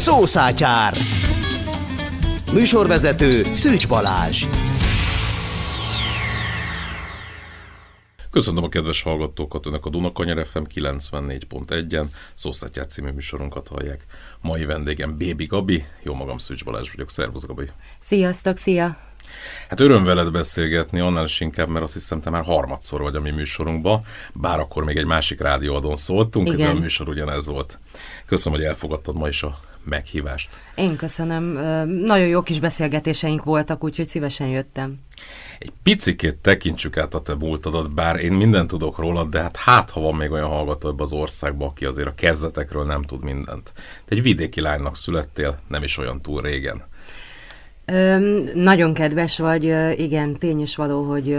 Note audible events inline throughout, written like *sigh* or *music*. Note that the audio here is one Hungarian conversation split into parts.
Szószátyár. Műsorvezető Szűcs Balázs. Köszönöm a kedves hallgatókat, önök a Dunakanyar FM 94.1-en, Szószátyár című műsorunkat hallják. Mai vendégem Bébi Gabi, jó magam Szűcs Balázs vagyok, szervusz Gabi. Sziasztok, szia! Hát öröm veled beszélgetni, annál is inkább, mert azt hiszem, te már harmadszor vagy a mi műsorunkba, bár akkor még egy másik rádióadon szóltunk, Igen. de a műsor ugyanez volt. Köszönöm, hogy elfogadtad ma is a meghívást. Én köszönöm. Nagyon jó kis beszélgetéseink voltak, úgyhogy szívesen jöttem. Egy picikét tekintsük át a te múltadat, bár én mindent tudok rólad, de hát hát, ha van még olyan hallgató ebben az országban, aki azért a kezdetekről nem tud mindent. Te egy vidéki lánynak születtél, nem is olyan túl régen nagyon kedves vagy, igen, tény is való, hogy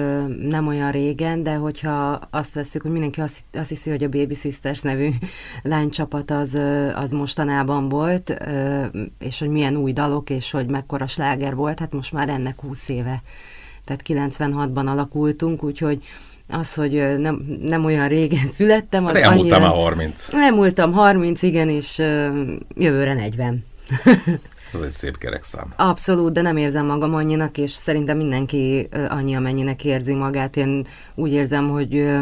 nem olyan régen, de hogyha azt veszük, hogy mindenki azt, hiszi, hogy a Baby Sisters nevű *laughs* lánycsapat az, az mostanában volt, és hogy milyen új dalok, és hogy mekkora sláger volt, hát most már ennek 20 éve. Tehát 96-ban alakultunk, úgyhogy az, hogy nem, nem olyan régen *laughs* születtem, az Elmúltam annyira... Elmúltam már 30. Elmúltam 30, igen, és jövőre 40. *laughs* Ez egy szép kerekszám. Abszolút, de nem érzem magam annyinak, és szerintem mindenki annyi, amennyinek érzi magát. Én úgy érzem, hogy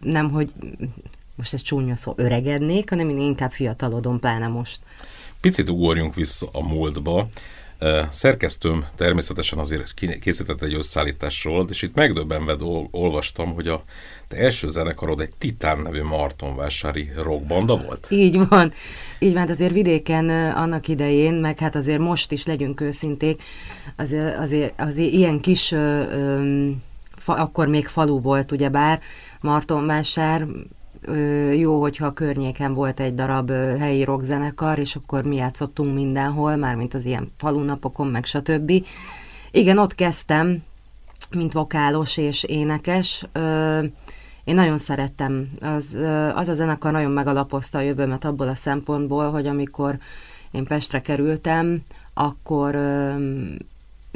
nem, hogy most ez csúnya szó, öregednék, hanem én inkább fiatalodom, pláne most. Picit ugorjunk vissza a múltba. Szerkesztőm természetesen azért készített egy összeállításról, és itt megdöbbenve olvastam, hogy a te első zenekarod egy Titán nevű Martonvásári rockbanda volt? Így van. Így van, hát azért vidéken annak idején, meg hát azért most is legyünk őszinték, azért, azért, azért ilyen kis ö, ö, fa, akkor még falu volt, ugyebár, Martonvásár, jó, hogyha a környéken volt egy darab helyi rockzenekar, és akkor mi játszottunk mindenhol, mármint az ilyen falunapokon, meg stb. Igen, ott kezdtem, mint vokálos és énekes. Én nagyon szerettem. Az, az a zenekar nagyon megalapozta a jövőmet abból a szempontból, hogy amikor én Pestre kerültem, akkor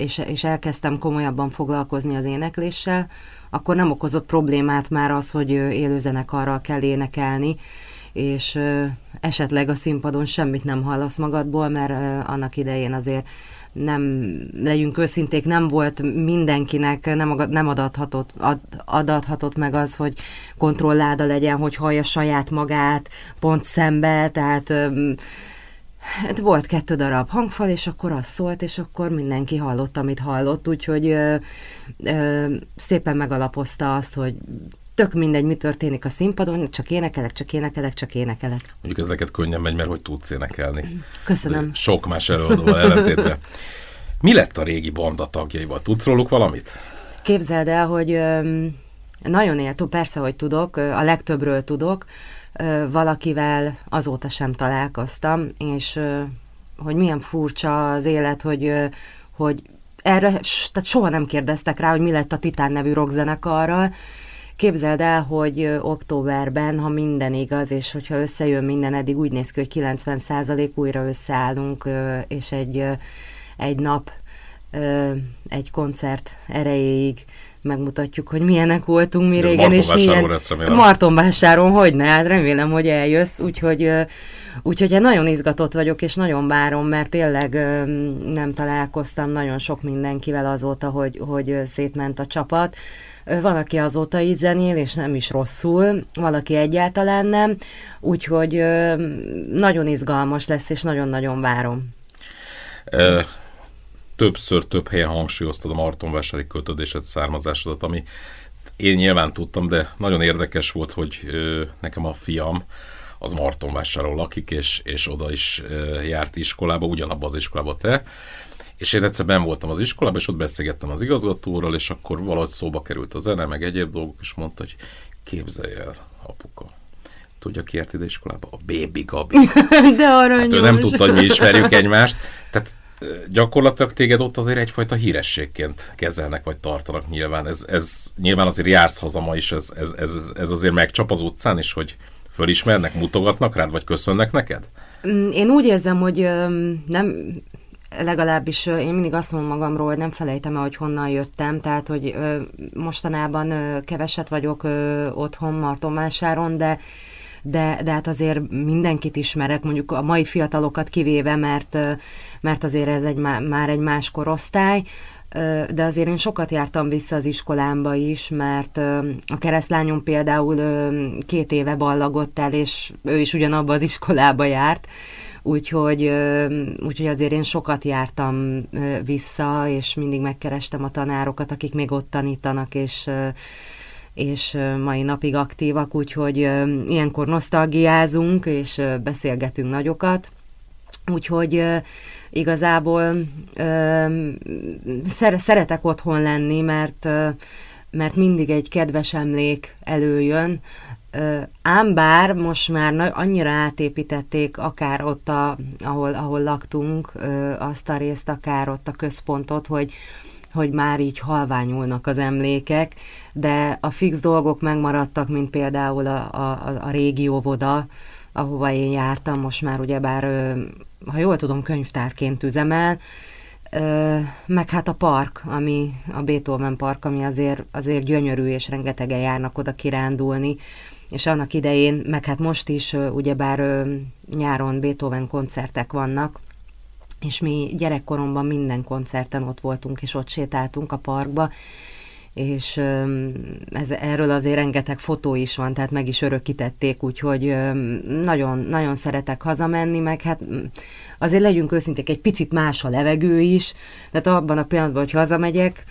és, és elkezdtem komolyabban foglalkozni az énekléssel, akkor nem okozott problémát már az, hogy élőzenekarral kell énekelni, és esetleg a színpadon semmit nem hallasz magadból, mert annak idején azért nem, legyünk őszinték, nem volt mindenkinek, nem, nem adathatott, ad, adathatott meg az, hogy kontrolláda legyen, hogy hallja saját magát, pont szembe, tehát Hát volt kettő darab hangfal, és akkor az szólt, és akkor mindenki hallott, amit hallott, úgyhogy ö, ö, szépen megalapozta azt, hogy tök mindegy, mi történik a színpadon, csak énekelek, csak énekelek, csak énekelek. Mondjuk ezeket könnyen megy, mert hogy tudsz énekelni. Köszönöm. De sok más előadóval ellentétben. Mi lett a régi banda tagjaival? Tudsz róluk valamit? Képzeld el, hogy nagyon éltó, persze, hogy tudok, a legtöbbről tudok valakivel azóta sem találkoztam, és hogy milyen furcsa az élet, hogy, hogy erre tehát soha nem kérdeztek rá, hogy mi lett a Titán nevű rockzenekarral. Képzeld el, hogy októberben, ha minden igaz, és hogyha összejön minden, eddig úgy néz ki, hogy 90% újra összeállunk, és egy, egy nap, egy koncert erejéig megmutatjuk, hogy milyenek voltunk mi De régen. és milyen... Marton vásáron, hogy ne, hát remélem, hogy eljössz, úgyhogy, úgyhogy hát nagyon izgatott vagyok, és nagyon várom, mert tényleg nem találkoztam nagyon sok mindenkivel azóta, hogy, hogy szétment a csapat. Van, aki azóta is zenél, és nem is rosszul, valaki egyáltalán nem, úgyhogy nagyon izgalmas lesz, és nagyon-nagyon várom. Ö, többször több helyen hangsúlyoztad a Marton vásári kötődésed származásodat, ami én nyilván tudtam, de nagyon érdekes volt, hogy ö, nekem a fiam az Martonvásárról lakik, és, és oda is ö, járt iskolába, ugyanabba az iskolába te. És én egyszer ben voltam az iskolában, és ott beszélgettem az igazgatóról, és akkor valahogy szóba került a zene, meg egyéb dolgok, és mondta, hogy képzelj el, apuka, tudja ki ért ide iskolába? A baby Gabi. *laughs* De aranyos. Hát ő nem tudta, hogy mi ismerjük egymást. Tehát gyakorlatilag téged ott azért egyfajta hírességként kezelnek, vagy tartanak nyilván. Ez, ez nyilván azért jársz haza ma is, ez, ez, ez, ez azért megcsap az utcán is, hogy fölismernek, mutogatnak rád, vagy köszönnek neked? Mm, én úgy érzem, hogy nem, legalábbis én mindig azt mondom magamról, hogy nem felejtem el, hogy honnan jöttem, tehát, hogy mostanában keveset vagyok otthon Martonvásáron, de de, de hát azért mindenkit ismerek, mondjuk a mai fiatalokat kivéve, mert, mert azért ez egy, már egy más korosztály, de azért én sokat jártam vissza az iskolámba is, mert a keresztlányom például két éve ballagott el, és ő is ugyanabba az iskolába járt, úgyhogy, úgyhogy azért én sokat jártam vissza, és mindig megkerestem a tanárokat, akik még ott tanítanak, és és mai napig aktívak, úgyhogy ilyenkor nosztalgiázunk, és beszélgetünk nagyokat. Úgyhogy igazából szeretek otthon lenni, mert, mert mindig egy kedves emlék előjön, Ám bár most már annyira átépítették, akár ott, a, ahol, ahol laktunk, azt a részt, akár ott a központot, hogy, hogy már így halványulnak az emlékek, de a fix dolgok megmaradtak, mint például a, a, a régi óvoda, ahova én jártam, most már ugyebár, ha jól tudom, könyvtárként üzemel, meg hát a park, ami a Beethoven park, ami azért, azért gyönyörű, és rengetegen járnak oda kirándulni, és annak idején, meg hát most is, ugyebár nyáron Beethoven koncertek vannak, és mi gyerekkoromban minden koncerten ott voltunk, és ott sétáltunk a parkba, és ez, erről azért rengeteg fotó is van, tehát meg is örökítették, úgyhogy nagyon, nagyon szeretek hazamenni, meg hát azért legyünk őszinték, egy picit más a levegő is, tehát abban a pillanatban, hogy hazamegyek,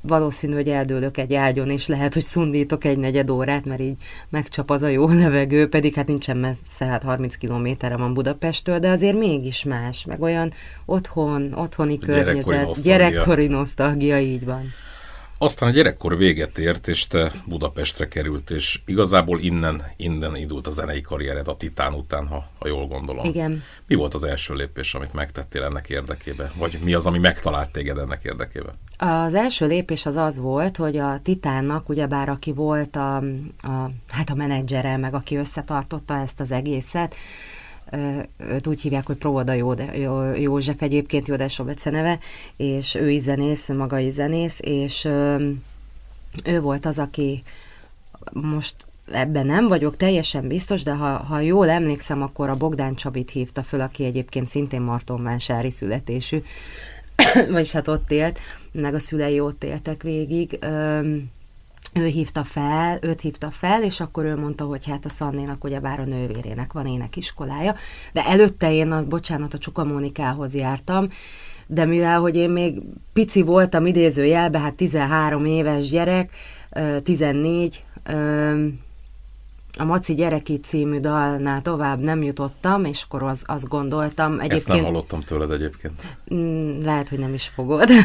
valószínű, hogy eldőlök egy ágyon, és lehet, hogy szundítok egy negyed órát, mert így megcsap az a jó *laughs* levegő, pedig hát nincsen messze, hát 30 kilométerre van Budapesttől, de azért mégis más, meg olyan otthon, otthoni környezet, gyerekkori nosztalgia, így van. Aztán a gyerekkor véget ért, és te Budapestre került, és igazából innen, innen indult a zenei karriered a Titán után, ha, ha jól gondolom. Igen. Mi volt az első lépés, amit megtettél ennek érdekében? Vagy mi az, ami megtalált téged ennek érdekében? Az első lépés az az volt, hogy a Titánnak, ugyebár aki volt a, a, hát a menedzsere, meg aki összetartotta ezt az egészet, őt úgy hívják, hogy Próoda József egyébként, Jódás Robece neve, és ő is zenész, maga is zenész, és ő volt az, aki most ebben nem vagyok teljesen biztos, de ha, ha jól emlékszem, akkor a Bogdán Csabit hívta föl, aki egyébként szintén Martonvánsári születésű, *coughs* vagyis hát ott élt, meg a szülei ott éltek végig. Öm, ő hívta fel, őt hívta fel, és akkor ő mondta, hogy hát a Szannénak ugyebár a nővérének van énekiskolája, de előtte én, a, bocsánat, a Csuka Mónikához jártam, de mivel, hogy én még pici voltam idézőjelbe, hát 13 éves gyerek, 14, a Maci Gyereki című dalnál tovább nem jutottam, és akkor az, azt gondoltam. Egyébként, Ezt nem hallottam tőled egyébként. Mm, lehet, hogy nem is fogod. *laughs*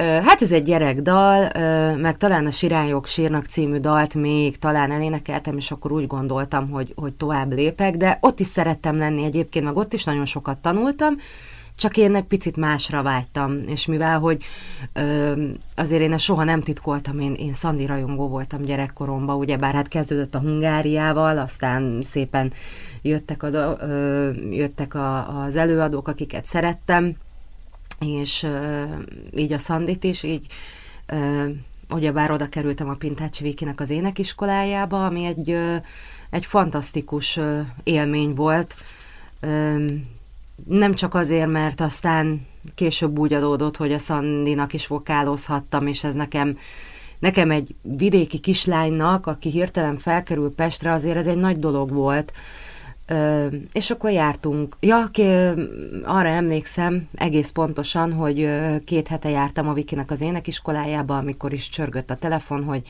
Hát ez egy gyerekdal, meg talán a Sirályok sírnak című dalt még talán elénekeltem, és akkor úgy gondoltam, hogy, hogy tovább lépek, de ott is szerettem lenni egyébként, meg ott is nagyon sokat tanultam, csak én egy picit másra vágytam, és mivel, hogy ö, azért én ezt soha nem titkoltam, én, én Szandi rajongó voltam gyerekkoromban, ugye bár hát kezdődött a Hungáriával, aztán szépen jöttek, a, ö, jöttek a, az előadók, akiket szerettem, és uh, így a Szandit is, így uh, ugyebár oda kerültem a Pintácsi Vikinek az énekiskolájába, ami egy, uh, egy fantasztikus uh, élmény volt, um, nem csak azért, mert aztán később úgy adódott, hogy a Szandinak is vokálozhattam, és ez nekem, nekem egy vidéki kislánynak, aki hirtelen felkerül Pestre, azért ez egy nagy dolog volt, Ö, és akkor jártunk. Ja, ki, arra emlékszem egész pontosan, hogy ö, két hete jártam a Vikinek az énekiskolájába, amikor is csörgött a telefon, hogy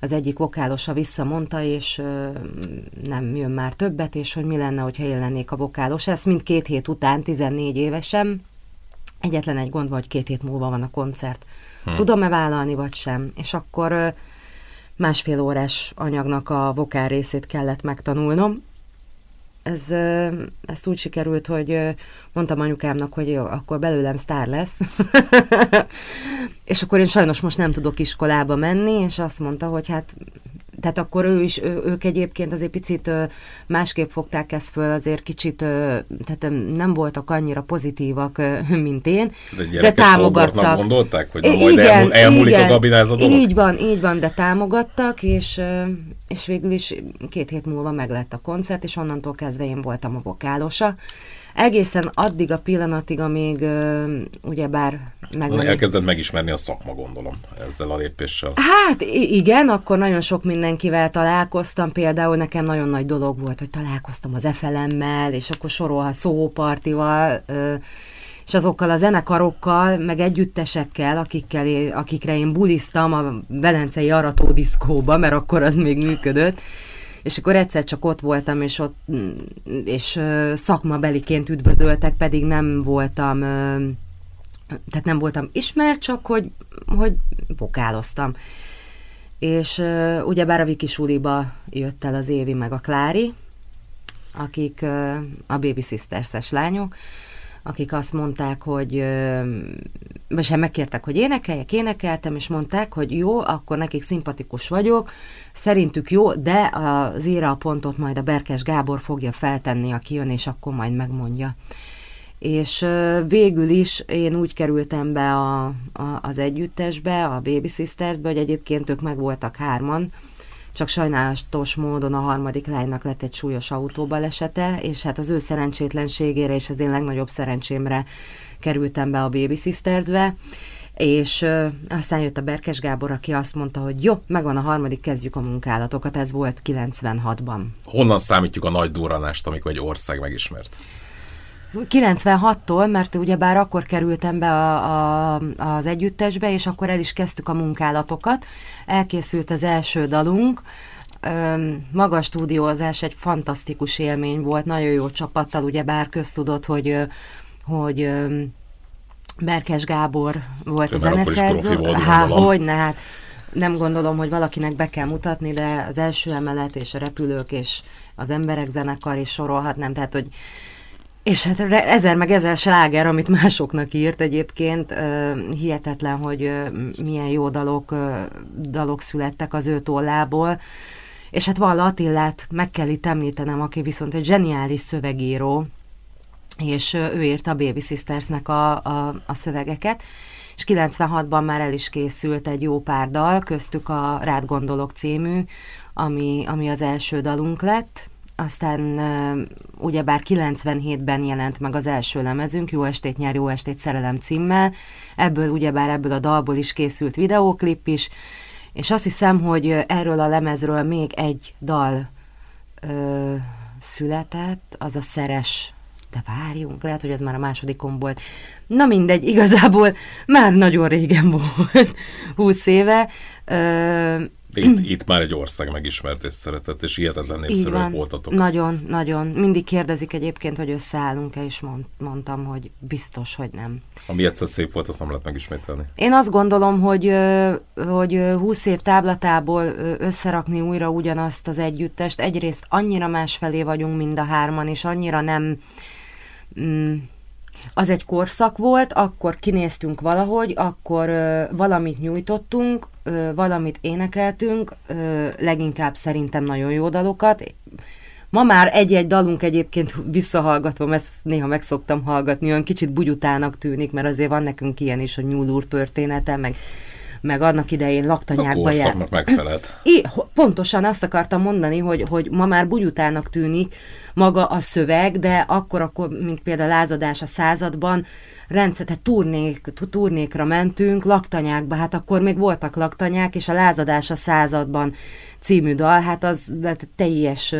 az egyik vokálosa visszamondta, és ö, nem jön már többet, és hogy mi lenne, hogyha én lennék a vokálos. Ezt mind két hét után, 14 évesen. Egyetlen egy gond van, hogy két hét múlva van a koncert. Hmm. Tudom-e vállalni, vagy sem? És akkor ö, másfél órás anyagnak a vokál részét kellett megtanulnom, ez, ez úgy sikerült, hogy mondtam anyukámnak, hogy jó, akkor belőlem sztár lesz. *laughs* és akkor én sajnos most nem tudok iskolába menni, és azt mondta, hogy hát tehát akkor ő is, ő, ők egyébként azért picit másképp fogták ezt föl, azért kicsit, tehát nem voltak annyira pozitívak, mint én, de, de támogattak. gondolták, hogy igen, majd elmúl, elmúlik igen, a gabináz dolog? Így van, így van, de támogattak, és, és végül is két hét múlva meg lett a koncert, és onnantól kezdve én voltam a vokálosa egészen addig a pillanatig, amíg ugye bár megjelenik. Elkezded megismerni a szakma, gondolom, ezzel a lépéssel. Hát igen, akkor nagyon sok mindenkivel találkoztam, például nekem nagyon nagy dolog volt, hogy találkoztam az FLM-mel, és akkor sorolhat szópartival, és azokkal a zenekarokkal, meg együttesekkel, akikkel én, akikre én buliztam a Velencei Arató diszkóba, mert akkor az még működött, és akkor egyszer csak ott voltam, és ott mm, és szakmabeliként üdvözöltek, pedig nem voltam tehát nem voltam ismert, csak hogy, hogy vokáloztam. És ugyebár a Viki Suliba jött el az Évi meg a Klári, akik a Baby Sisters-es lányok, akik azt mondták, hogy vagy sem hát megkértek, hogy énekeljek, énekeltem, és mondták, hogy jó, akkor nekik szimpatikus vagyok, szerintük jó, de az éra a pontot majd a Berkes Gábor fogja feltenni, aki jön, és akkor majd megmondja. És végül is én úgy kerültem be a, a, az együttesbe, a Baby Sistersbe, hogy egyébként ők meg voltak hárman, csak sajnálatos módon a harmadik lánynak lett egy súlyos autóbalesete, és hát az ő szerencsétlenségére és az én legnagyobb szerencsémre kerültem be a Baby Sistersbe, és ö, aztán jött a Berkes Gábor, aki azt mondta, hogy jó, megvan a harmadik, kezdjük a munkálatokat. Ez volt 96-ban. Honnan számítjuk a nagy durranást, amikor egy ország megismert? 96-tól, mert ugyebár akkor kerültem be a, a, az együttesbe, és akkor el is kezdtük a munkálatokat. Elkészült az első dalunk, maga stúdiózás egy fantasztikus élmény volt, nagyon jó csapattal, ugye bár köztudott, hogy, hogy Berkes Gábor volt a zeneszerző. Hát, hogy ne, hát nem gondolom, hogy valakinek be kell mutatni, de az első emelet és a repülők és az emberek zenekar is sorolhatnám, tehát hogy és hát ezer meg ezer sláger, amit másoknak írt egyébként, hihetetlen, hogy milyen jó dalok, dalok születtek az ő tollából. És hát van Attillát meg kell itt említenem, aki viszont egy zseniális szövegíró, és ő írta a Baby Sistersnek a, a, a szövegeket, és 96-ban már el is készült egy jó pár dal, köztük a Rád gondolok című, ami, ami az első dalunk lett, aztán ugyebár 97-ben jelent meg az első lemezünk, Jó estét nyár, jó estét szerelem címmel, ebből ugyebár ebből a dalból is készült videóklip is, és azt hiszem, hogy erről a lemezről még egy dal ö, született, az a Szeres de várjunk, lehet, hogy ez már a másodikon volt. Na mindegy, igazából már nagyon régen *laughs* volt, húsz éve, itt, itt már egy ország megismert és szeretett, és hihetetlen népszerűek voltatok. Nagyon, nagyon. Mindig kérdezik egyébként, hogy összeállunk-e, és mond, mondtam, hogy biztos, hogy nem. Ami egyszer szép volt, azt nem lehet megismételni. Én azt gondolom, hogy, hogy 20 év táblatából összerakni újra ugyanazt az együttest, egyrészt annyira másfelé vagyunk mind a hárman, és annyira nem... Mm, az egy korszak volt, akkor kinéztünk valahogy, akkor ö, valamit nyújtottunk, ö, valamit énekeltünk, ö, leginkább szerintem nagyon jó dalokat. Ma már egy-egy dalunk egyébként *laughs* visszahallgatom, ezt néha meg szoktam hallgatni, olyan kicsit bugyutának tűnik, mert azért van nekünk ilyen is, hogy nyúlúr története, meg meg annak idején laktanyákba jár. A megfelelt. I, pontosan azt akartam mondani, hogy, hogy ma már bugyutának tűnik maga a szöveg, de akkor, akkor mint például lázadás a században, rendszer, tehát turnék, turnékra mentünk, laktanyákba, hát akkor még voltak laktanyák, és a lázadás a században című dal, hát az hát teljes,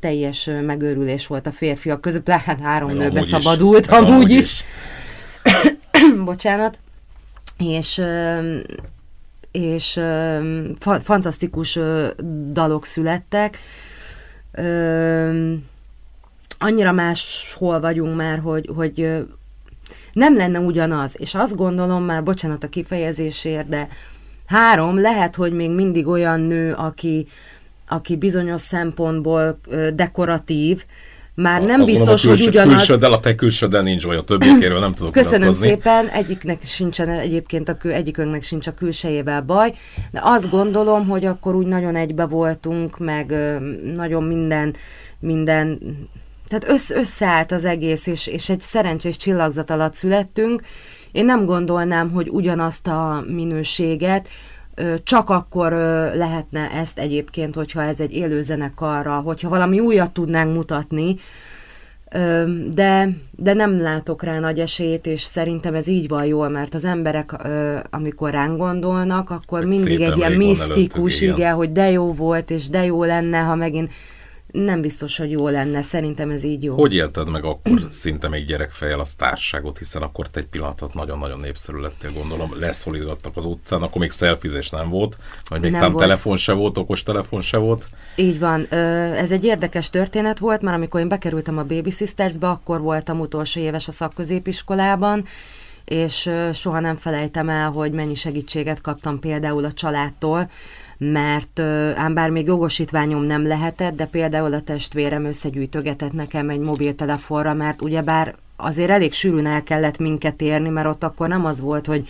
teljes megőrülés volt a férfiak között, lehet három meg nőbe szabadult, amúgy is. is. *coughs* Bocsánat. És és fa- fantasztikus dalok születtek. Annyira máshol vagyunk már, hogy, hogy nem lenne ugyanaz, és azt gondolom már, bocsánat a kifejezésért, de három, lehet, hogy még mindig olyan nő, aki, aki bizonyos szempontból dekoratív, már nem a, biztos, külső, hogy ugyanaz... de a te de nincs olyan többiekéről, nem tudok Köszönöm szépen, egyiknek sincsen, egyébként a kül, egyikünknek sincs a külsejével baj, de azt gondolom, hogy akkor úgy nagyon egybe voltunk, meg nagyon minden, minden tehát össz, összeállt az egész, és, és egy szerencsés csillagzat alatt születtünk. Én nem gondolnám, hogy ugyanazt a minőséget, csak akkor lehetne ezt egyébként, hogyha ez egy élő zenekarra, hogyha valami újat tudnánk mutatni, de, de nem látok rá nagy esélyt, és szerintem ez így van jól, mert az emberek, amikor ránk gondolnak, akkor hát mindig egy ilyen misztikus, előttük, igen. igen, hogy de jó volt, és de jó lenne, ha megint nem biztos, hogy jó lenne. Szerintem ez így jó. Hogy élted meg akkor *clears throat* szinte még gyerekfejjel a társágot, hiszen akkor te egy pillanatot nagyon-nagyon népszerű lettél, gondolom. Leszolidgattak az utcán, akkor még szelfizés nem volt, vagy még nem volt. telefon se volt, okos telefon se volt. Így van. Ez egy érdekes történet volt, mert amikor én bekerültem a Baby Sisters-be, akkor voltam utolsó éves a szakközépiskolában, és soha nem felejtem el, hogy mennyi segítséget kaptam például a családtól, mert ám bár még jogosítványom nem lehetett, de például a testvérem összegyűjtögetett nekem egy mobiltelefonra, mert ugyebár azért elég sűrűn el kellett minket érni, mert ott akkor nem az volt, hogy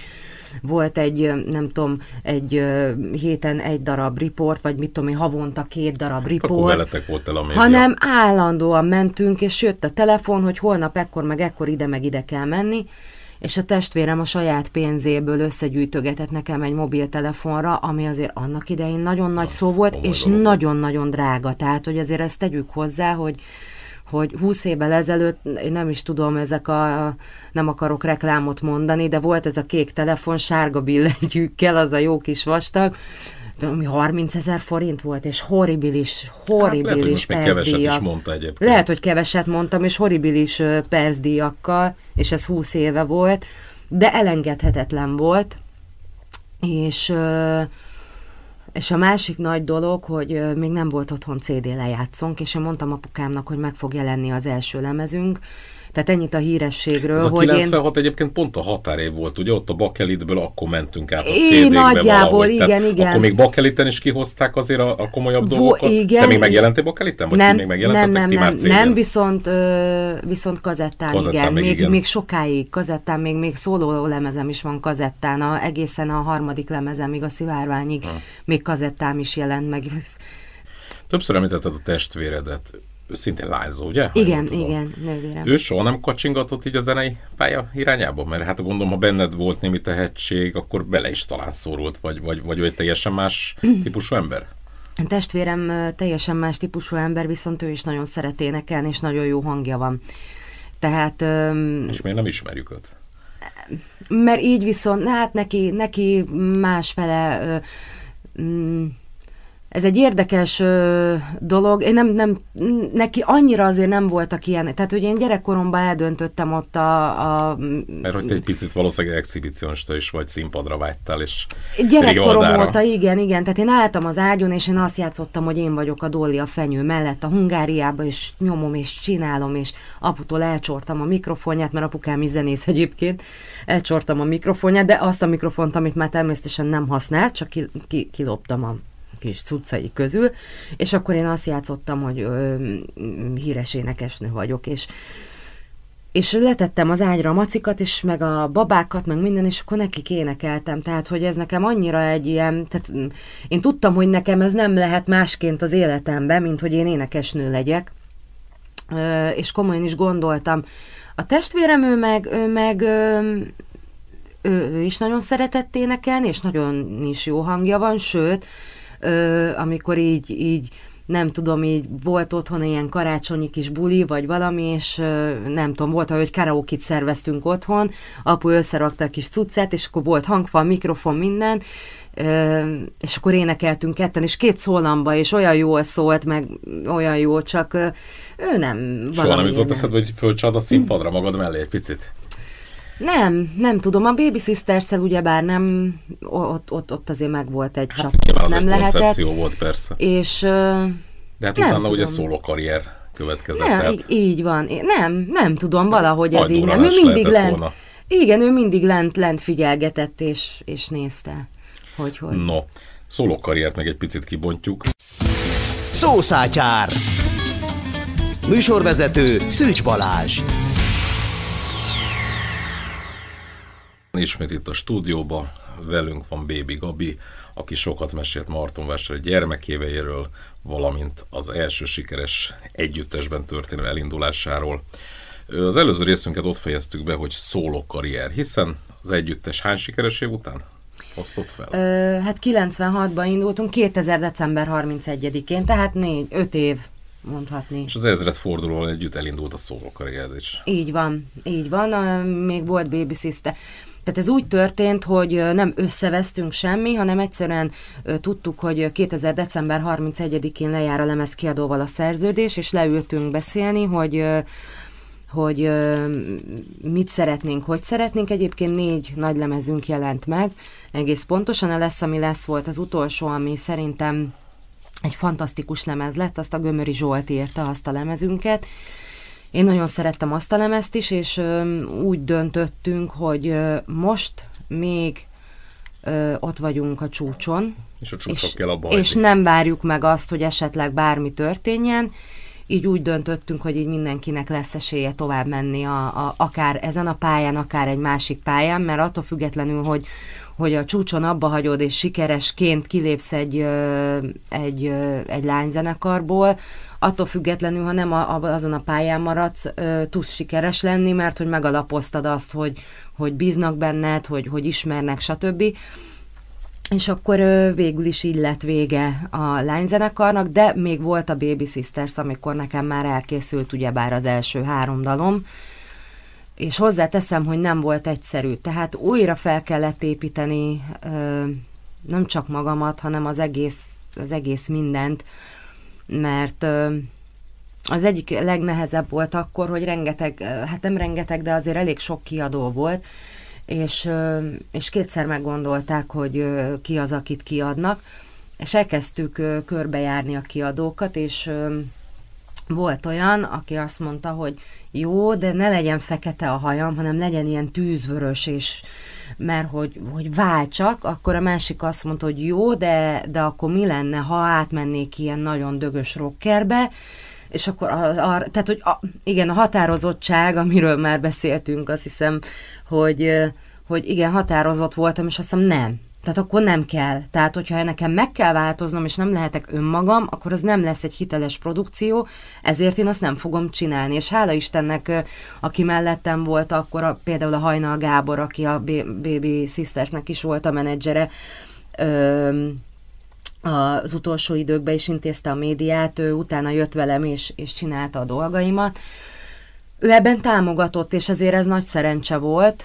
volt egy, nem tudom, egy héten egy darab riport, vagy mit tudom én, havonta két darab riport. volt el a média. Hanem állandóan mentünk, és jött a telefon, hogy holnap ekkor meg ekkor ide meg ide kell menni, és a testvérem a saját pénzéből összegyűjtögetett nekem egy mobiltelefonra, ami azért annak idején nagyon nagy Azt szó volt, boldog. és nagyon-nagyon drága. Tehát, hogy azért ezt tegyük hozzá, hogy hogy 20 évvel ezelőtt, én nem is tudom, ezek a, nem akarok reklámot mondani, de volt ez a kék telefon sárga billentyűkkel, az a jó kis vastag, de ami 30 ezer forint volt, és horribilis, horribilis hát, lehet, hogy keveset is mondta egyébként. Lehet, hogy keveset mondtam, és horribilis perzdíjakkal, és ez 20 éve volt, de elengedhetetlen volt, és és a másik nagy dolog, hogy még nem volt otthon CD lejátszónk, és én mondtam apukámnak, hogy meg fog jelenni az első lemezünk, tehát ennyit a hírességről. Ez a hogy 96 én... egyébként pont a határév volt, ugye? Ott a bakelitből akkor mentünk át a cd nagyjából, valahogy. igen, Tehát igen. Akkor még bakeliten is kihozták azért a, a komolyabb Bo- dolgokat. Igen. Te még megjelentél bakeliten? Vagy nem, még megjelentetek nem, nem, nem, nem, viszont, ö, viszont kazettán, kazettán igen. Még, még, igen. még sokáig kazettán, még, még szóló lemezem is van kazettán, a, egészen a harmadik lemezem, még a szivárványig, ha. Hm. még kazettám is jelent meg. Többször említetted a testvéredet ő szintén lányzó, ugye? Igen, igen, nővérem. Ő soha nem kacsingatott így a zenei pálya irányába? Mert hát gondolom, ha benned volt némi tehetség, akkor bele is talán szórult, vagy, vagy, vagy ő egy teljesen más *clears throat* típusú ember? Testvérem teljesen más típusú ember, viszont ő is nagyon szeret énekelni, és nagyon jó hangja van. Tehát... Öm... És miért nem ismerjük őt? Mert így viszont, hát neki, neki másfele... Öm... Mm, ez egy érdekes ö, dolog. Én nem, nem, neki annyira azért nem voltak ilyen, tehát hogy én gyerekkoromban eldöntöttem ott a... a Mert hogy te egy picit valószínűleg exhibicionista is vagy, színpadra vágytál, és Gyerekkorom óta, igen, igen, tehát én álltam az ágyon, és én azt játszottam, hogy én vagyok a Dolly a fenyő mellett a Hungáriába, és nyomom, és csinálom, és aputól elcsortam a mikrofonját, mert apukám is zenész egyébként, elcsortam a mikrofonját, de azt a mikrofont, amit már természetesen nem használt, csak ki, ki, kiloptam a és cuccai közül, és akkor én azt játszottam, hogy ö, híres énekesnő vagyok, és és letettem az ágyra a macikat, és meg a babákat, meg minden, és akkor nekik énekeltem. Tehát, hogy ez nekem annyira egy ilyen, tehát én tudtam, hogy nekem ez nem lehet másként az életemben, mint hogy én énekesnő legyek. És komolyan is gondoltam. A testvérem, ő meg, ő meg ő, ő is nagyon szeretett énekelni, és nagyon is jó hangja van, sőt, ö, amikor így, így nem tudom, így volt otthon ilyen karácsonyi kis buli, vagy valami, és nem tudom, volt, hogy karaokit szerveztünk otthon, apu összerakta a kis cuccát, és akkor volt hangfal, mikrofon, minden, és akkor énekeltünk ketten, és két szólamba, és olyan jól szólt, meg olyan jó, csak ő nem Soha nem jutott eszedbe, hogy fölcsad a színpadra magad mellé egy picit? Nem, nem tudom. A Baby sisters ugyebár nem, ott, ott, ott azért meg volt egy hát, csap. Nem egy lehetett. volt persze. És, uh, De hát nem utána tudom. ugye szóló karrier következett. Nem, így van. Nem, nem tudom, valahogy ez így nem. Ő mindig lent. Volna. Igen, ő mindig lent, lent figyelgetett és, és nézte, hogy hogy. No, szóló karriert meg egy picit kibontjuk. Szószátyár! Műsorvezető Szűcs Balázs! ismét itt a stúdióba. Velünk van Bébi Gabi, aki sokat mesélt Marton Vásár gyermekéveiről, valamint az első sikeres együttesben történő elindulásáról. Az előző részünket ott fejeztük be, hogy szóló karrier, hiszen az együttes hány sikeres év után? osztott fel? Ö, hát 96-ban indultunk, 2000. december 31-én, tehát 4, 5 év mondhatni. És az ezret forduló együtt elindult a szólókarriered is. Így van, így van, a, még volt Baby Sister. Tehát ez úgy történt, hogy nem összevesztünk semmi, hanem egyszerűen tudtuk, hogy 2000. december 31-én lejár a lemezkiadóval a szerződés, és leültünk beszélni, hogy hogy mit szeretnénk, hogy szeretnénk. Egyébként négy nagy lemezünk jelent meg, egész pontosan a Lesz, ami lesz volt az utolsó, ami szerintem egy fantasztikus lemez lett, azt a Gömöri Zsolt írta azt a lemezünket, én nagyon szerettem azt a lemezt is, és úgy döntöttünk, hogy most még ott vagyunk a csúcson. És a és, kell a baj. És nem várjuk meg azt, hogy esetleg bármi történjen. Így úgy döntöttünk, hogy így mindenkinek lesz esélye tovább menni a, a, akár ezen a pályán, akár egy másik pályán, mert attól függetlenül, hogy, hogy a csúcson abba hagyod, és sikeresként kilépsz egy, egy, egy lányzenekarból, attól függetlenül, ha nem a, azon a pályán maradsz, tudsz sikeres lenni, mert hogy megalapoztad azt, hogy, hogy bíznak benned, hogy, hogy ismernek, stb. És akkor végül is így lett vége a lányzenekarnak, de még volt a Baby Sisters, amikor nekem már elkészült ugyebár az első három dalom, és hozzáteszem, hogy nem volt egyszerű. Tehát újra fel kellett építeni nem csak magamat, hanem az egész, az egész mindent, mert az egyik legnehezebb volt akkor, hogy rengeteg, hát nem rengeteg, de azért elég sok kiadó volt, és, és kétszer meggondolták, hogy ki az, akit kiadnak, és elkezdtük körbejárni a kiadókat, és volt olyan, aki azt mondta, hogy jó, de ne legyen fekete a hajam, hanem legyen ilyen tűzvörös, és mert hogy, hogy váltsak, akkor a másik azt mondta, hogy jó, de, de akkor mi lenne, ha átmennék ilyen nagyon dögös rockerbe, és akkor, a, a, tehát, hogy a, igen, a határozottság, amiről már beszéltünk, azt hiszem, hogy, hogy igen, határozott voltam, és azt hiszem nem tehát akkor nem kell. Tehát, hogyha nekem meg kell változnom, és nem lehetek önmagam, akkor az nem lesz egy hiteles produkció, ezért én azt nem fogom csinálni. És hála Istennek, aki mellettem volt, akkor a, például a Hajnal Gábor, aki a Baby Sistersnek is volt a menedzsere, az utolsó időkben is intézte a médiát, ő utána jött velem és, és csinálta a dolgaimat. Ő ebben támogatott, és ezért ez nagy szerencse volt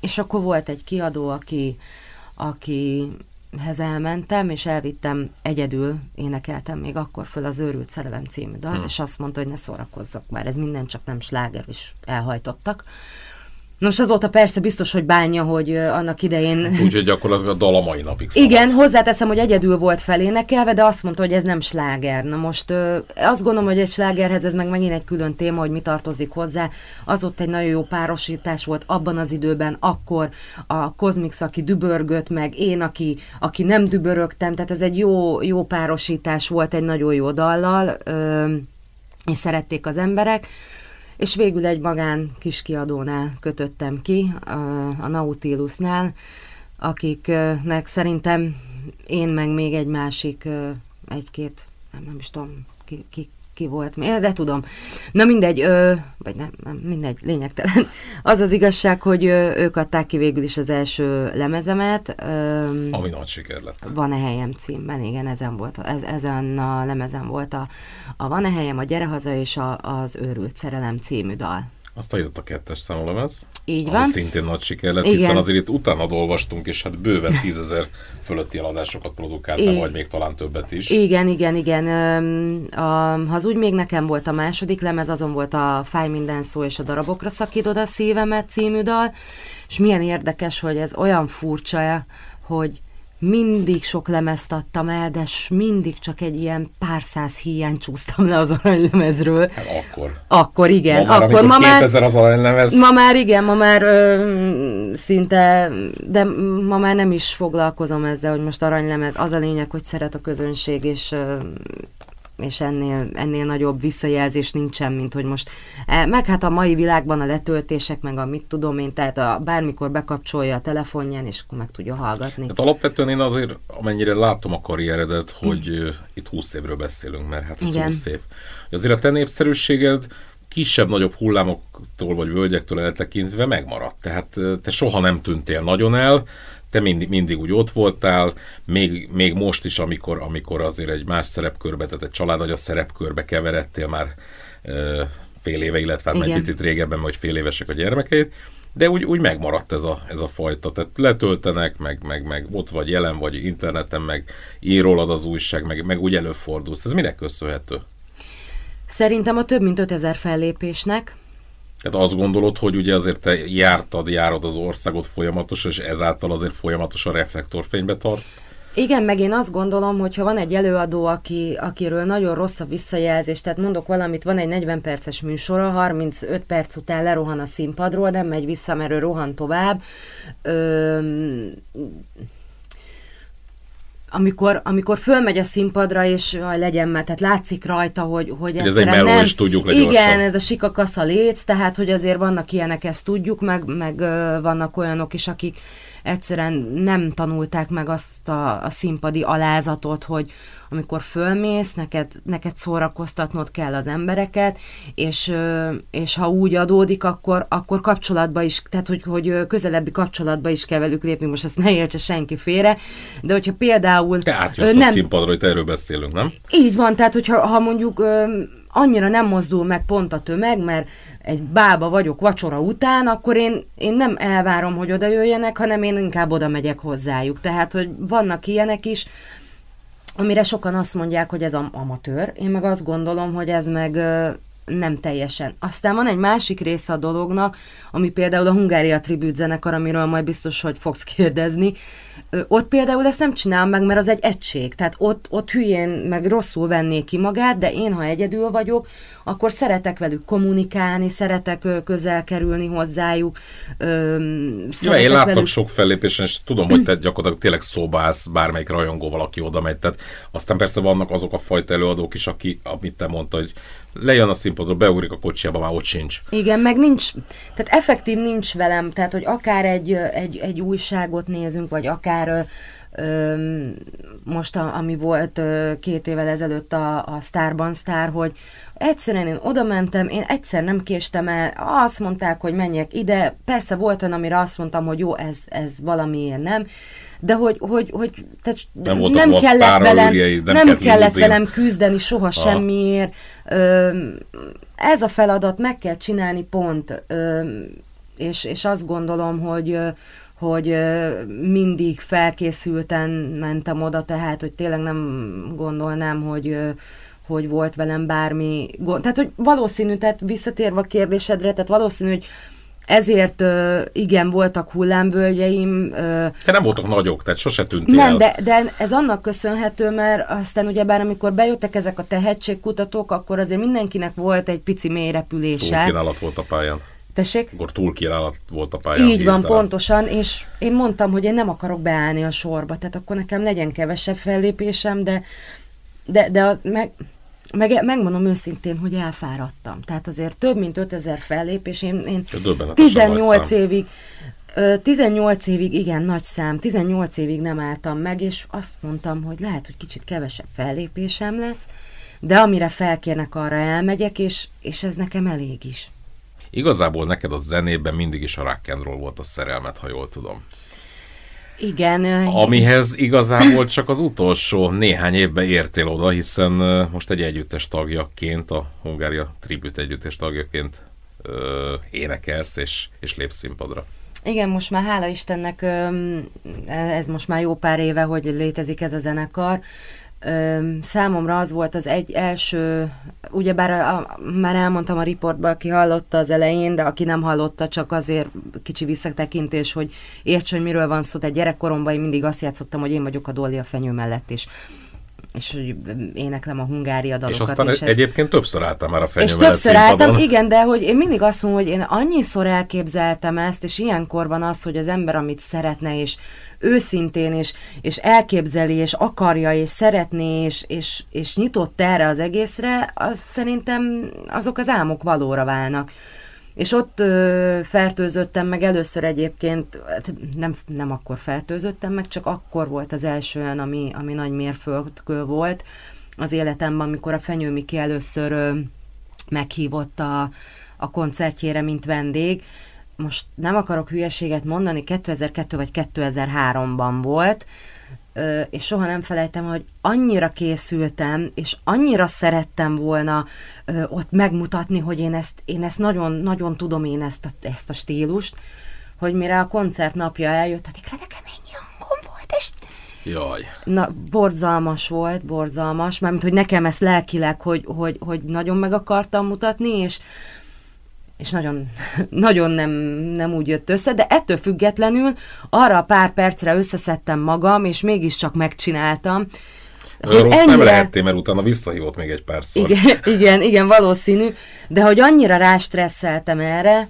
és akkor volt egy kiadó, aki, aki hez elmentem, és elvittem egyedül, énekeltem még akkor föl az Őrült Szerelem című dalt, hmm. és azt mondta, hogy ne szórakozzak már, ez minden csak nem sláger, és elhajtottak. Nos, azóta persze biztos, hogy bánja, hogy annak idején... Hát Úgyhogy gyakorlatilag a dal a mai napig szabad. Igen, hozzáteszem, hogy egyedül volt felénekelve, de azt mondta, hogy ez nem sláger. Na most azt gondolom, hogy egy slágerhez ez meg megint egy külön téma, hogy mi tartozik hozzá. Az ott egy nagyon jó párosítás volt abban az időben, akkor a Kozmix, aki dübörgött, meg én, aki, aki nem dübörögtem, tehát ez egy jó, jó párosítás volt egy nagyon jó dallal, és szerették az emberek és végül egy magán kiskiadónál kötöttem ki, a, a Nautilusnál, akiknek szerintem én meg még egy másik, egy-két, nem, nem is tudom, ki, ki, ki volt miért, de tudom. Na mindegy, ö, vagy nem, nem, mindegy, lényegtelen. *laughs* Az az igazság, hogy ö, ők adták ki végül is az első lemezemet. Ö, Ami nagy siker lett. Van-e helyem címben, igen, ezen, volt, ez, ezen a lemezen volt a, a Van-e helyem, a Gyere haza és a, az Őrült szerelem című dal a jött a kettes számú Így van. Ami szintén nagy siker lett, Igen. hiszen azért itt utána olvastunk, és hát bőven tízezer fölötti eladásokat produkáltam, vagy még talán többet is. Igen, igen, igen. A, az úgy még nekem volt a második lemez, azon volt a Fáj minden szó és a darabokra szakítod a szívemet című dal, és milyen érdekes, hogy ez olyan furcsa, hogy mindig sok lemezt adtam el, de mindig csak egy ilyen pár száz híján csúsztam le az aranylemezről. Hát akkor. Akkor igen. Ma már, akkor ma már, az aranylemez. Ma már igen, ma már ö, szinte, de ma már nem is foglalkozom ezzel, hogy most aranylemez. Az a lényeg, hogy szeret a közönség, és ö, és ennél, ennél nagyobb visszajelzés nincsen, mint hogy most. E, meg hát a mai világban a letöltések, meg a mit tudom én, tehát a, bármikor bekapcsolja a telefonján, és akkor meg tudja hallgatni. Hát alapvetően én azért, amennyire látom a karrieredet, hogy hm. itt 20 évről beszélünk, mert hát ez Igen. 20 év. Azért a te népszerűséged kisebb-nagyobb hullámoktól vagy völgyektől eltekintve megmaradt. Tehát te soha nem tűntél nagyon el, te mindig, mindig úgy ott voltál, még, még most is, amikor, amikor azért egy más szerepkörbe, tehát egy családagya szerepkörbe keveredtél már ö, fél éve, illetve hát már egy picit régebben, vagy fél évesek a gyermekeid, de úgy, úgy megmaradt ez a, ez a fajta, tehát letöltenek, meg, meg, meg ott vagy jelen, vagy interneten, meg ír rólad az újság, meg, meg úgy előfordulsz. Ez minek köszönhető? Szerintem a több mint 5000 fellépésnek, tehát azt gondolod, hogy ugye azért te jártad, járod az országot folyamatosan, és ezáltal azért folyamatosan reflektorfénybe tart? Igen, meg én azt gondolom, hogy ha van egy előadó, aki, akiről nagyon rossz a visszajelzés, tehát mondok valamit, van egy 40 perces műsora, 35 perc után lerohan a színpadról, nem megy vissza, mert ő rohan tovább. Öhm amikor, amikor fölmegy a színpadra, és aj, legyen már, tehát látszik rajta, hogy, hogy ez egy meló, és tudjuk le Igen, ez a a léc, tehát hogy azért vannak ilyenek, ezt tudjuk, meg, meg vannak olyanok is, akik egyszerűen nem tanulták meg azt a, a színpadi alázatot, hogy amikor fölmész, neked, neked szórakoztatnod kell az embereket, és, és ha úgy adódik, akkor, akkor kapcsolatba is, tehát hogy, hogy közelebbi kapcsolatba is kell velük lépni, most ezt ne értse senki félre, de hogyha például... Te átjössz nem, a színpadra, hogy erről beszélünk, nem? Így van, tehát hogyha ha mondjuk annyira nem mozdul meg pont a tömeg, mert, egy bába vagyok vacsora után, akkor én, én nem elvárom, hogy oda jöjjenek, hanem én inkább oda megyek hozzájuk. Tehát, hogy vannak ilyenek is, amire sokan azt mondják, hogy ez am- amatőr, én meg azt gondolom, hogy ez meg ö, nem teljesen. Aztán van egy másik része a dolognak, ami például a Hungária Tribute zenekar, amiről majd biztos, hogy fogsz kérdezni. Ö, ott például ezt nem csinálom meg, mert az egy egység. Tehát ott, ott hülyén meg rosszul venné ki magát, de én, ha egyedül vagyok, akkor szeretek velük kommunikálni, szeretek közel kerülni hozzájuk. Ja, én láttam velük... sok fellépésen, és tudom, hogy te gyakorlatilag tényleg szóba állsz bármelyik rajongóval, aki oda megy. Tehát aztán persze vannak azok a fajta előadók is, aki, amit te mondta, hogy lejön a színpadra, beugrik a kocsiába, már ott sincs. Igen, meg nincs, tehát effektív nincs velem, tehát hogy akár egy, egy, egy újságot nézünk, vagy akár most, a, ami volt két évvel ezelőtt a, a Starban Star, hogy egyszerűen én oda mentem, én egyszer nem késtem el, azt mondták, hogy menjek ide, persze volt olyan, amire azt mondtam, hogy jó, ez, ez valamiért nem, de hogy, hogy, hogy tehát nem, nem, nem kellett, velem, ürjei, nem nem kellett velem küzdeni soha Aha. semmiért, ö, ez a feladat meg kell csinálni pont, ö, és, és azt gondolom, hogy hogy mindig felkészülten mentem oda, tehát hogy tényleg nem gondolnám, hogy hogy volt velem bármi gond. Tehát, hogy valószínű, tehát visszatérve a kérdésedre, tehát valószínű, hogy ezért igen, voltak hullámvölgyeim. Te nem voltak nagyok, tehát sose tűntél Nem, de, de ez annak köszönhető, mert aztán ugyebár amikor bejöttek ezek a tehetségkutatók, akkor azért mindenkinek volt egy pici mélyrepülése. Túl kínálat volt a pályán. Tessék? Akkor túl kínálat volt a pályán. Így van, hirtelen. pontosan, és én mondtam, hogy én nem akarok beállni a sorba, tehát akkor nekem legyen kevesebb fellépésem, de, de, de a, meg, meg, megmondom őszintén, hogy elfáradtam. Tehát azért több mint 5000 fellépés, én, én 18 évig, 18 évig, igen, nagy szám, 18 évig nem álltam meg, és azt mondtam, hogy lehet, hogy kicsit kevesebb fellépésem lesz, de amire felkérnek, arra elmegyek, és, és ez nekem elég is. Igazából neked a zenében mindig is a rock and roll volt a szerelmet, ha jól tudom. Igen. Amihez igazából csak az utolsó néhány évben értél oda, hiszen most egy együttes tagjaként, a Hungária Tribute együttes tagjaként ö, énekelsz és, és lépsz színpadra. Igen, most már hála Istennek, ez most már jó pár éve, hogy létezik ez a zenekar számomra az volt az egy első, ugyebár a, a, már elmondtam a riportban, aki hallotta az elején, de aki nem hallotta, csak azért kicsi visszatekintés, hogy értsen, hogy miről van szó, tehát gyerekkoromban én mindig azt játszottam, hogy én vagyok a Dolly a fenyő mellett is és hogy éneklem a hungária dalokat. És aztán és egyébként ez... többször álltam már a fenyővel És többször álltam, igen, de hogy én mindig azt mondom, hogy én annyiszor elképzeltem ezt, és ilyenkor van az, hogy az ember, amit szeretne, és őszintén, és, és elképzeli, és akarja, és szeretné, és, és, és nyitott erre az egészre, az szerintem azok az álmok valóra válnak. És ott ö, fertőzöttem meg először egyébként, hát nem, nem akkor fertőzöttem meg, csak akkor volt az első olyan, ami, ami nagy mérföldkő volt az életemben, amikor a Fenyő Miki először ö, meghívott a, a koncertjére, mint vendég. Most nem akarok hülyeséget mondani, 2002 vagy 2003-ban volt, és soha nem felejtem, hogy annyira készültem, és annyira szerettem volna ott megmutatni, hogy én ezt, én ezt nagyon, nagyon tudom én ezt a, ezt a stílust, hogy mire a koncert napja eljött, addigra nekem ennyi hangom volt, és Jaj. Na, borzalmas volt, borzalmas, mármint, hogy nekem ezt lelkileg, hogy, hogy, hogy nagyon meg akartam mutatni, és és nagyon, *laughs* nagyon nem, nem úgy jött össze, de ettől függetlenül arra a pár percre összeszedtem magam, és mégiscsak megcsináltam. Hogy Rossz ennyire... nem lehettél, mert utána visszahívott még egy párszor. Igen, *laughs* igen, igen, valószínű, de hogy annyira rástresszeltem erre,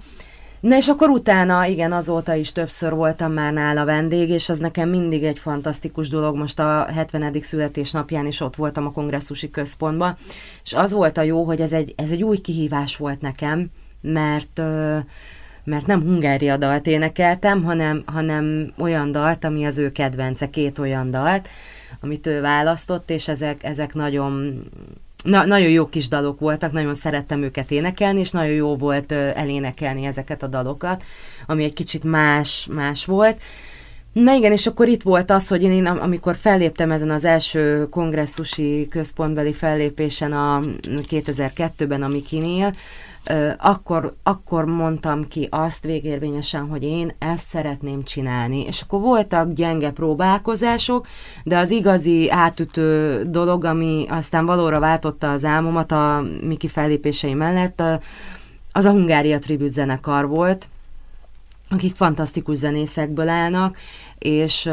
Na és akkor utána, igen, azóta is többször voltam már nála vendég, és az nekem mindig egy fantasztikus dolog. Most a 70. születésnapján is ott voltam a kongresszusi központban, és az volt a jó, hogy ez egy, ez egy új kihívás volt nekem, mert mert nem Hungária dalt énekeltem, hanem, hanem olyan dalt, ami az ő kedvence, két olyan dalt, amit ő választott, és ezek, ezek nagyon, na, nagyon jó kis dalok voltak, nagyon szerettem őket énekelni, és nagyon jó volt elénekelni ezeket a dalokat, ami egy kicsit más, más volt. Na igen, és akkor itt volt az, hogy én, amikor felléptem ezen az első kongresszusi központbeli fellépésen a 2002-ben mm, a Mikinél, akkor, akkor mondtam ki azt végérvényesen, hogy én ezt szeretném csinálni. És akkor voltak gyenge próbálkozások, de az igazi átütő dolog, ami aztán valóra váltotta az álmomat a Miki fellépései mellett, az a Hungária Tribute zenekar volt, akik fantasztikus zenészekből állnak, és,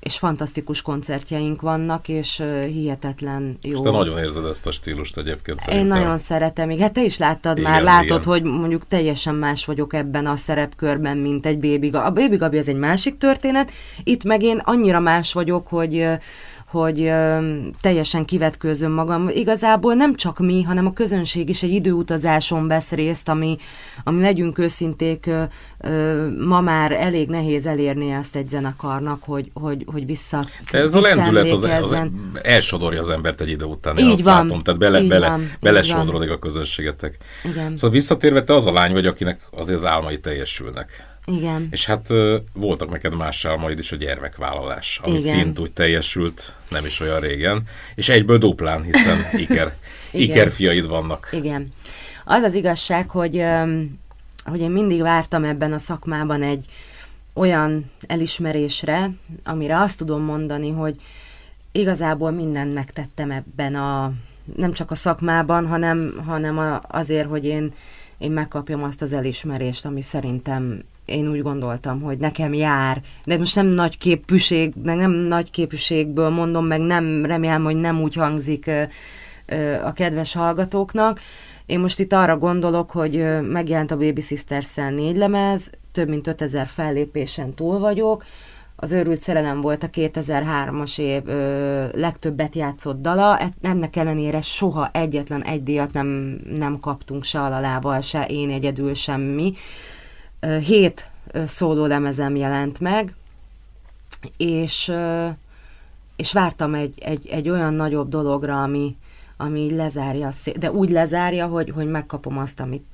és fantasztikus koncertjeink vannak, és hihetetlen jó. És te nagyon érzed ezt a stílust egyébként szerintem. Én nagyon szeretem, igen, hát te is láttad igen, már, látod, igen. hogy mondjuk teljesen más vagyok ebben a szerepkörben, mint egy Baby Gabi. A Baby Gabi az egy másik történet, itt meg én annyira más vagyok, hogy hogy ö, teljesen kivetkőzöm magam. Igazából nem csak mi, hanem a közönség is egy időutazáson vesz részt, ami, ami legyünk őszinték, ö, ö, ma már elég nehéz elérni azt, egy zenekarnak, hogy, hogy, hogy vissza. Te ez a lendület az, az, elsodorja az embert egy idő után, én így azt van, látom, tehát bele, így bele, van, a közönségetek. Igen. Szóval visszatérve te az a lány vagy, akinek azért az álmai teljesülnek. Igen. És hát voltak neked más álmaid is a gyermekvállalás, ami Igen. szint úgy teljesült nem is olyan régen, és egyből duplán, hiszen *laughs* iker, iker fiaid vannak. Igen. Az az igazság, hogy, hogy én mindig vártam ebben a szakmában egy olyan elismerésre, amire azt tudom mondani, hogy igazából mindent megtettem ebben a, nem csak a szakmában, hanem, hanem a, azért, hogy én, én megkapjam azt az elismerést, ami szerintem én úgy gondoltam, hogy nekem jár, de most nem nagy képűség, meg nem nagy képűségből mondom, meg nem remélem, hogy nem úgy hangzik a kedves hallgatóknak. Én most itt arra gondolok, hogy megjelent a Baby Sister négy lemez, több mint 5000 fellépésen túl vagyok, az őrült szerelem volt a 2003-as év ö, legtöbbet játszott dala, ennek ellenére soha egyetlen egy díjat nem, nem kaptunk se alalával, se én egyedül, semmi. Ö, hét szóló lemezem jelent meg, és, és vártam egy, egy, egy olyan nagyobb dologra, ami, ami lezárja, de úgy lezárja, hogy, hogy megkapom azt, amit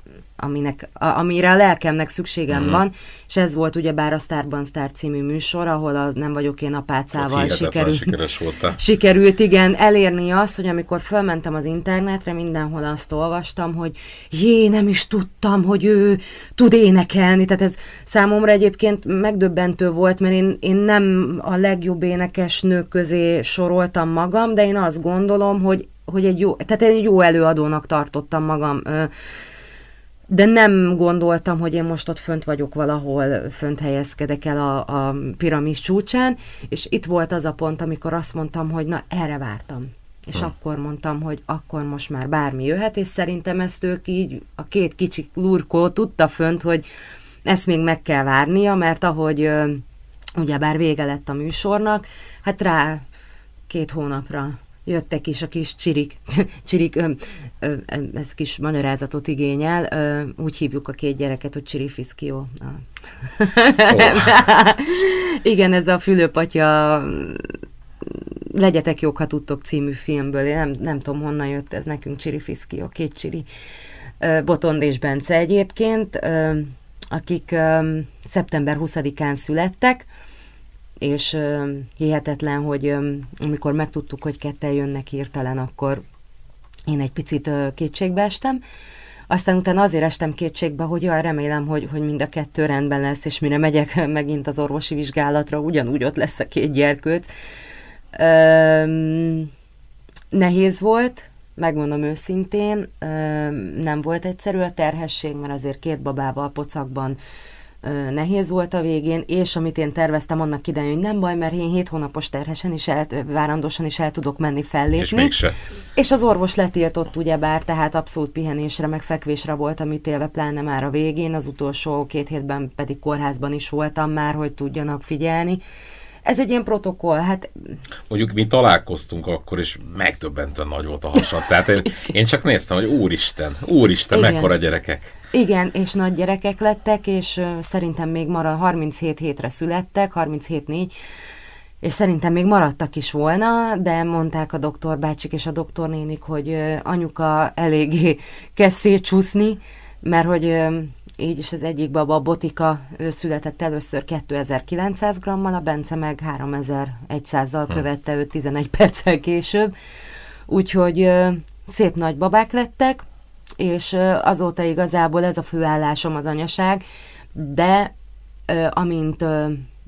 aminek, a, amire a lelkemnek szükségem uh-huh. van, és ez volt bár a Starban Star című műsor, ahol az Nem vagyok én apácával hát sikerült, sikeres voltál. Eh? sikerült, igen, elérni azt, hogy amikor fölmentem az internetre, mindenhol azt olvastam, hogy jé, nem is tudtam, hogy ő tud énekelni, tehát ez számomra egyébként megdöbbentő volt, mert én, én nem a legjobb énekes nők közé soroltam magam, de én azt gondolom, hogy, hogy egy jó, tehát egy jó előadónak tartottam magam. Ö, de nem gondoltam, hogy én most ott fönt vagyok valahol, fönt helyezkedek el a, a piramis csúcsán, és itt volt az a pont, amikor azt mondtam, hogy na erre vártam. És hmm. akkor mondtam, hogy akkor most már bármi jöhet, és szerintem ezt ők így, a két kicsi lurkó tudta fönt, hogy ezt még meg kell várnia, mert ahogy ugyebár vége lett a műsornak, hát rá két hónapra jöttek is a kis csirik, *laughs* csirik ö, ö, ez kis manőrázatot igényel, ö, úgy hívjuk a két gyereket, hogy csirifiszkió. Oh. *laughs* Igen, ez a fülőpatya Legyetek jók, ha tudtok című filmből, én nem, nem tudom honnan jött ez nekünk, Csirifiszkió, két csiri. Botond és Bence egyébként, akik szeptember 20-án születtek, és hihetetlen, hogy amikor megtudtuk, hogy ketten jönnek hirtelen, akkor én egy picit kétségbe estem, aztán utána azért estem kétségbe, hogy jaj, remélem, hogy, hogy mind a kettő rendben lesz, és mire megyek *laughs* megint az orvosi vizsgálatra, ugyanúgy ott lesz a két gyerkőt. Öm, nehéz volt, megmondom őszintén, öm, nem volt egyszerű a terhesség, mert azért két babával, pocakban, nehéz volt a végén, és amit én terveztem annak idején, hogy nem baj, mert én 7 hónapos terhesen is, el, várandósan is el tudok menni fellépni. És mégse. És az orvos letiltott ugyebár, tehát abszolút pihenésre, meg fekvésre volt amit élve pláne már a végén, az utolsó két hétben pedig kórházban is voltam már, hogy tudjanak figyelni ez egy ilyen protokoll. Hát... Mondjuk mi találkoztunk akkor, és megdöbbentően nagy volt a hasad. Tehát én, *laughs* én csak néztem, hogy úristen, úristen, Igen. mekkora gyerekek. Igen, és nagy gyerekek lettek, és szerintem még marad 37 hétre születtek, 37-4, és szerintem még maradtak is volna, de mondták a doktor bácsik és a doktornénik, hogy anyuka eléggé *laughs* kezd szétcsúszni, mert hogy így is az egyik baba, a Botika, ő született először 2900 grammal, a Bence meg 3100-zal hm. követte őt 11 perccel később. Úgyhogy szép nagy babák lettek, és azóta igazából ez a főállásom az anyaság, de amint,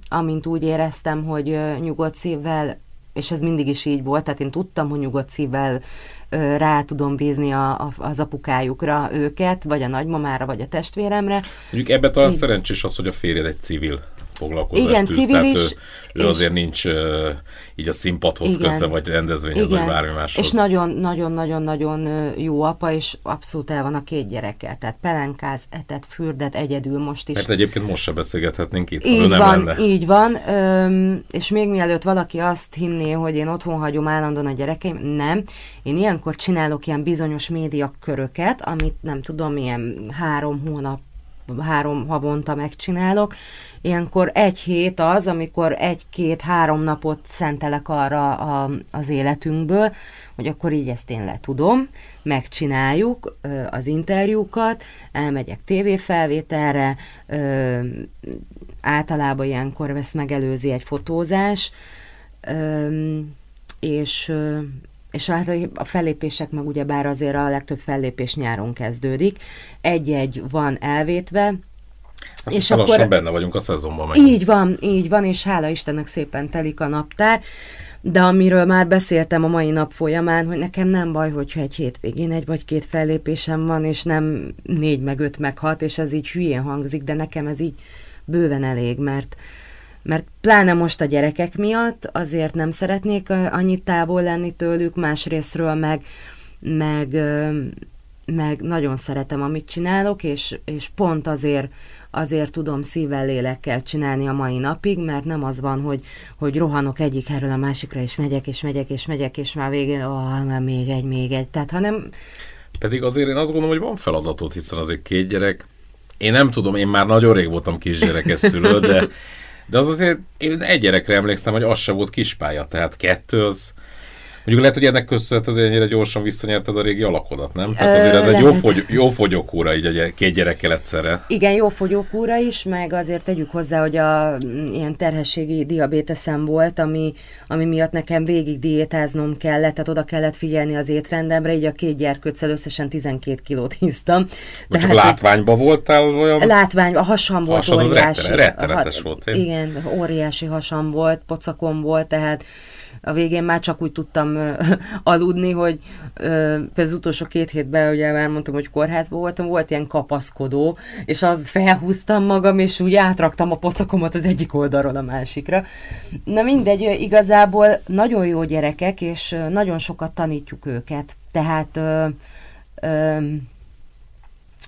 amint úgy éreztem, hogy nyugodt szívvel, és ez mindig is így volt, tehát én tudtam, hogy nyugodt szívvel rá tudom bízni a, a, az apukájukra őket, vagy a nagymamára, vagy a testvéremre. Mondjuk ebben talán Mi... szerencsés az, hogy a férjed egy civil foglalkozás Igen, tűz, civilis, tehát ő, ő azért nincs így a színpadhoz igen, kötve, vagy rendezvényhez, igen, vagy bármi máshoz. És nagyon-nagyon-nagyon-nagyon jó apa, és abszolút el van a két gyerekkel. Tehát pelenkáz, etet, fürdet egyedül most is. Mert hát egyébként most se beszélgethetnénk itt, így ha nem van, lenne. Így van, öm, és még mielőtt valaki azt hinné, hogy én otthon hagyom állandóan a gyerekeim, nem. Én ilyenkor csinálok ilyen bizonyos médiaköröket, amit nem tudom, ilyen három hónap három havonta megcsinálok. Ilyenkor egy hét az, amikor egy-két-három napot szentelek arra a, az életünkből, hogy akkor így ezt én le tudom, megcsináljuk az interjúkat, elmegyek tévéfelvételre, általában ilyenkor vesz megelőzi egy fotózás, és és hát a fellépések meg ugyebár azért a legtöbb fellépés nyáron kezdődik. Egy-egy van elvétve, Hát és hát akkor benne vagyunk a szezonban. Megint. Így van, így van, és hála Istennek szépen telik a naptár. De amiről már beszéltem a mai nap folyamán, hogy nekem nem baj, hogyha egy hétvégén egy vagy két fellépésem van, és nem négy meg öt meg hat, és ez így hülyén hangzik, de nekem ez így bőven elég, mert mert pláne most a gyerekek miatt azért nem szeretnék annyit távol lenni tőlük, másrésztről meg, meg, meg nagyon szeretem, amit csinálok, és, és pont azért azért tudom szívvel, lélekkel csinálni a mai napig, mert nem az van, hogy, hogy rohanok egyik erről a másikra, és megyek, és megyek, és megyek, és már végén, ó, már még egy, még egy. Tehát, hanem... Pedig azért én azt gondolom, hogy van feladatot, hiszen azért két gyerek, én nem tudom, én már nagyon rég voltam kisgyerekes szülő, de *laughs* De az azért, én egy gyerekre emlékszem, hogy az se volt kispálya, tehát kettő az, Mondjuk lehet, hogy ennek köszönheted, hogy ennyire gyorsan visszanyerted a régi alakodat, nem? Tehát azért ez egy jó, fogy, jó fogyókúra így két gyerekkel egyszerre. Igen, jó fogyókúra is, meg azért tegyük hozzá, hogy a mm, ilyen terhességi diabéteszem volt, ami, ami miatt nekem végig diétáznom kellett, tehát oda kellett figyelni az étrendemre, így a két gyerkőccel összesen 12 kilót híztam. De csak látványban voltál olyan? Látvány, a hasam volt hasad óriási. Az rettenetes, rettenetes volt. Én. Igen, óriási hasam volt, pocakom volt, tehát a végén már csak úgy tudtam *laughs* aludni, hogy például az utolsó két hétben, ugye már mondtam, hogy kórházban voltam, volt ilyen kapaszkodó, és az felhúztam magam, és úgy átraktam a pocakomat az egyik oldalról a másikra. Na mindegy, igazából nagyon jó gyerekek, és nagyon sokat tanítjuk őket. Tehát ö, ö,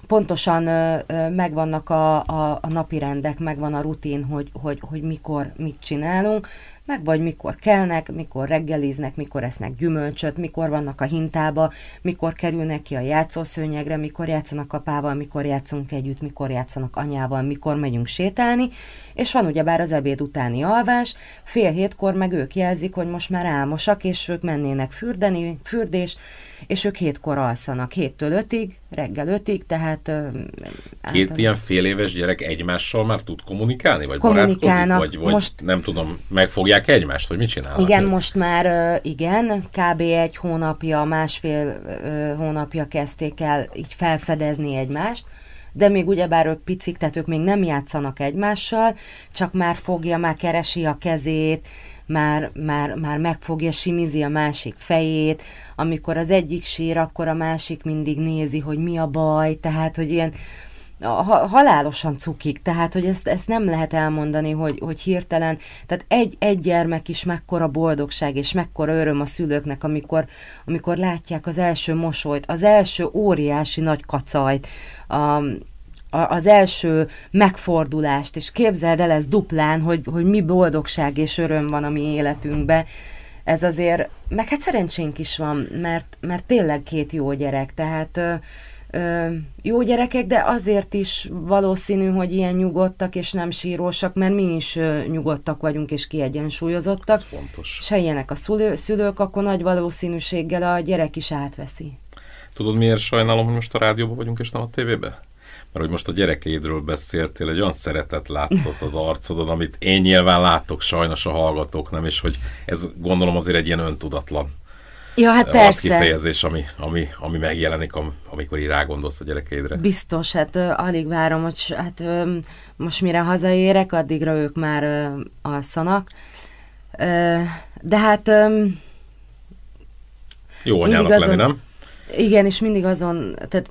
pontosan ö, ö, megvannak a, a, a napi rendek, megvan a rutin, hogy, hogy, hogy mikor mit csinálunk, meg vagy mikor kelnek, mikor reggeliznek, mikor esznek gyümölcsöt, mikor vannak a hintába, mikor kerülnek ki a játszószőnyegre, mikor játszanak apával, mikor játszunk együtt, mikor játszanak anyával, mikor megyünk sétálni, és van ugyebár az ebéd utáni alvás, fél hétkor meg ők jelzik, hogy most már álmosak, és ők mennének fürdeni, fürdés, és ők hétkor alszanak, héttől ötig, reggel ötig, tehát... Két ilyen fél éves gyerek egymással már tud kommunikálni, vagy kommunikálnak, barátkozik, vagy, vagy most... nem tudom, meg vágják egymást, hogy mit csinálnak? Igen, most már igen, kb. egy hónapja, másfél hónapja kezdték el így felfedezni egymást, de még ugyebár ők picik, tehát ők még nem játszanak egymással, csak már fogja, már keresi a kezét, már, már, már megfogja, simizi a másik fejét, amikor az egyik sír, akkor a másik mindig nézi, hogy mi a baj, tehát, hogy ilyen, ha, halálosan cukik, tehát hogy ezt, ezt nem lehet elmondani, hogy, hogy hirtelen, tehát egy, egy gyermek is mekkora boldogság és mekkora öröm a szülőknek, amikor, amikor látják az első mosolyt, az első óriási nagy kacajt, a, az első megfordulást, és képzeld el ez duplán, hogy, hogy mi boldogság és öröm van a mi életünkben. Ez azért, meg hát szerencsénk is van, mert, mert tényleg két jó gyerek, tehát jó gyerekek, de azért is valószínű, hogy ilyen nyugodtak és nem sírósak, mert mi is nyugodtak vagyunk és kiegyensúlyozottak. Ez fontos. És ha ilyenek a szülő, szülők, akkor nagy valószínűséggel a gyerek is átveszi. Tudod, miért sajnálom, hogy most a rádióban vagyunk és nem a tévében? mert hogy most a gyerekeidről beszéltél, egy olyan szeretet látszott az arcodon, amit én nyilván látok, sajnos a hallgatók nem, és hogy ez gondolom azért egy ilyen öntudatlan Ja, hát az persze. kifejezés, ami, ami, ami megjelenik, am, amikor így rágondolsz a gyerekeidre. Biztos, hát alig várom, hogy hát most mire hazaérek, addigra ők már alszanak. de hát... Jó anyának azon, lenni, nem? Igen, és mindig azon... Tehát,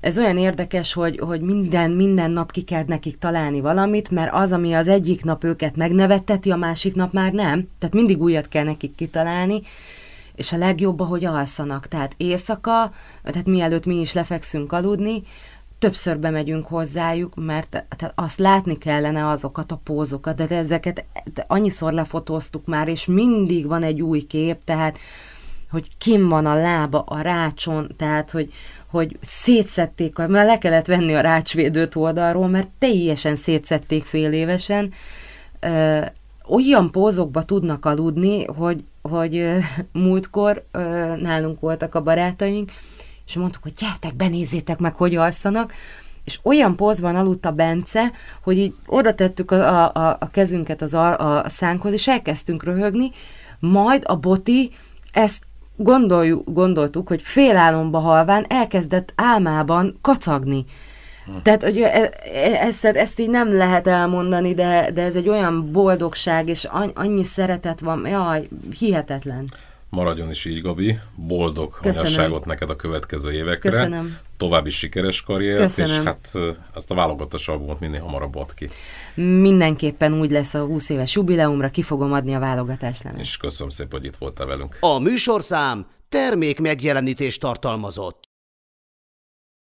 ez olyan érdekes, hogy, hogy minden, minden nap ki kell nekik találni valamit, mert az, ami az egyik nap őket megnevetteti, a másik nap már nem. Tehát mindig újat kell nekik kitalálni és a legjobb, ahogy alszanak. Tehát éjszaka, tehát mielőtt mi is lefekszünk aludni, többször bemegyünk hozzájuk, mert tehát azt látni kellene azokat a pózokat, de ezeket annyiszor lefotóztuk már, és mindig van egy új kép, tehát hogy kim van a lába a rácson, tehát hogy, hogy szétszették, mert le kellett venni a rácsvédőt oldalról, mert teljesen szétszették fél évesen, olyan pózokba tudnak aludni, hogy, hogy múltkor nálunk voltak a barátaink, és mondtuk, hogy gyertek, benézzétek meg, hogy alszanak, és olyan pozban aludt a Bence, hogy így oda tettük a, a, a kezünket az a, a szánkhoz, és elkezdtünk röhögni, majd a boti ezt gondoljuk, gondoltuk, hogy félálomba halván elkezdett álmában kacagni. Hm. Tehát, hogy ezt, e, ezt, ezt így nem lehet elmondani, de, de ez egy olyan boldogság, és annyi szeretet van, jaj, hihetetlen. Maradjon is így, Gabi, boldog Köszönöm. anyasságot neked a következő évekre. Köszönöm. További sikeres karriert, Köszönöm. és hát ezt a válogatás albumot minél hamarabb ad ki. Mindenképpen úgy lesz a 20 éves jubileumra, ki fogom adni a válogatáslemet. És köszönöm szépen, hogy itt voltál velünk. A műsorszám termék megjelenítés tartalmazott.